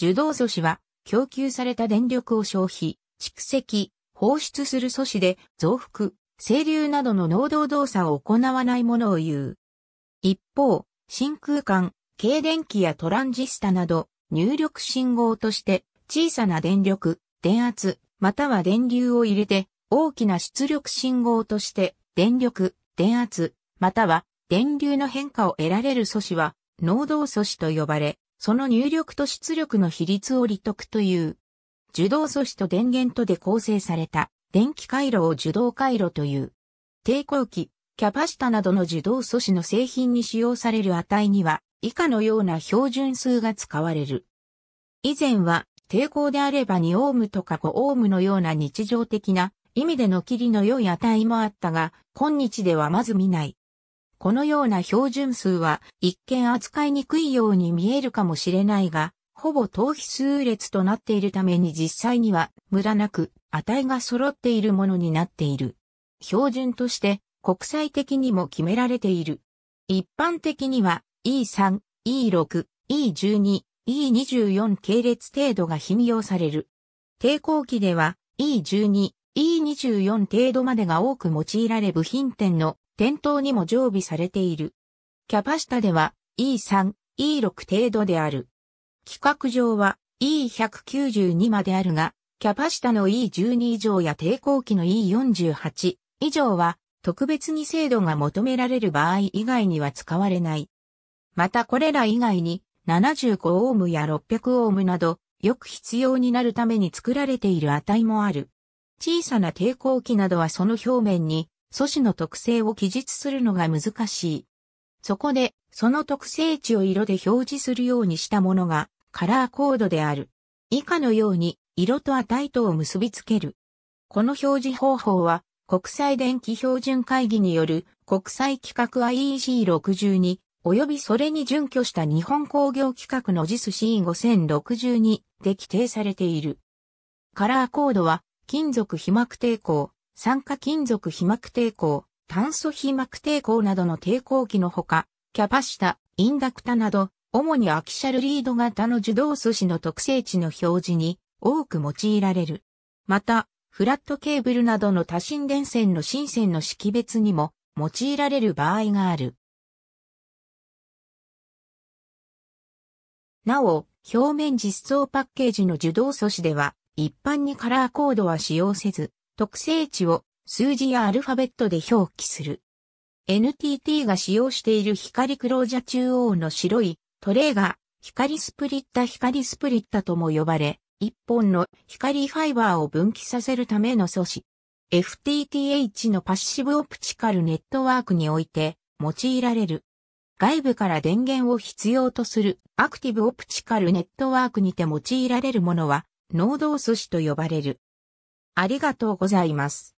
受動素子は、供給された電力を消費、蓄積、放出する素子で、増幅、整流などの能動動作を行わないものを言う。一方、真空管、軽電気やトランジスタなど、入力信号として、小さな電力、電圧、または電流を入れて、大きな出力信号として、電力、電圧、または電流の変化を得られる素子は、能動素子と呼ばれ、その入力と出力の比率を利得という。受動素子と電源とで構成された電気回路を受動回路という。抵抗器、キャパシタなどの受動素子の製品に使用される値には以下のような標準数が使われる。以前は抵抗であれば2オームとか5オームのような日常的な意味での切りの良い値もあったが、今日ではまず見ない。このような標準数は一見扱いにくいように見えるかもしれないが、ほぼ等比数列となっているために実際にはムラなく値が揃っているものになっている。標準として国際的にも決められている。一般的には E3、E6、E12、E24 系列程度が頻用される。抵抗期では E12、E24 程度までが多く用いられ部品点の店頭にも常備されている。キャパシタでは E3、E6 程度である。規格上は E192 まであるが、キャパシタの E12 以上や抵抗器の E48 以上は特別に精度が求められる場合以外には使われない。またこれら以外に75オームや600オームなどよく必要になるために作られている値もある。小さな抵抗器などはその表面に素子の特性を記述するのが難しい。そこで、その特性値を色で表示するようにしたものが、カラーコードである。以下のように、色と値とを結びつける。この表示方法は、国際電気標準会議による国際規格 IEC62 及びそれに準拠した日本工業規格の JISC5062 で規定されている。カラーコードは金属被膜抵抗、酸化金属被膜抵抗、炭素被膜抵抗などの抵抗器のほか、キャパシタ、インダクタなど、主にアキシャルリード型の受動素子の特性値の表示に多く用いられる。また、フラットケーブルなどの多心電線の新線の識別にも用いられる場合がある。なお、表面実装パッケージの受動素子では、一般にカラーコードは使用せず、特性値を数字やアルファベットで表記する。NTT が使用している光クロージャ中央の白いトレーが光スプリッタ光スプリッタとも呼ばれ、一本の光ファイバーを分岐させるための素子。FTTH のパッシブオプチカルネットワークにおいて用いられる。外部から電源を必要とするアクティブオプチカルネットワークにて用いられるものは、ノード素子と呼ばれる。ありがとうございます。